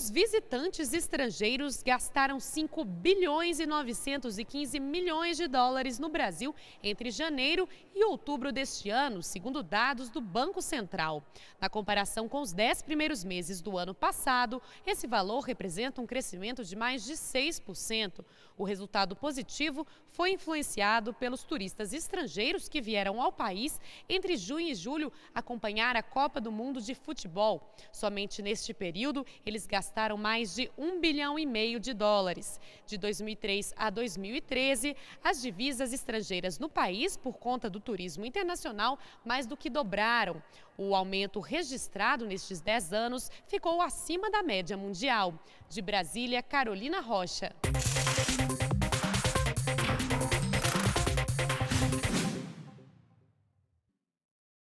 Os visitantes estrangeiros gastaram 5 bilhões e 915 milhões de dólares no Brasil entre janeiro e outubro deste ano, segundo dados do Banco Central. Na comparação com os 10 primeiros meses do ano passado, esse valor representa um crescimento de mais de 6%. O resultado positivo foi influenciado pelos turistas estrangeiros que vieram ao país entre junho e julho acompanhar a Copa do Mundo de Futebol. Somente neste período, eles gastaram gastaram mais de um bilhão e meio de dólares. De 2003 a 2013, as divisas estrangeiras no país, por conta do turismo internacional, mais do que dobraram. O aumento registrado nestes 10 anos ficou acima da média mundial. De Brasília, Carolina Rocha.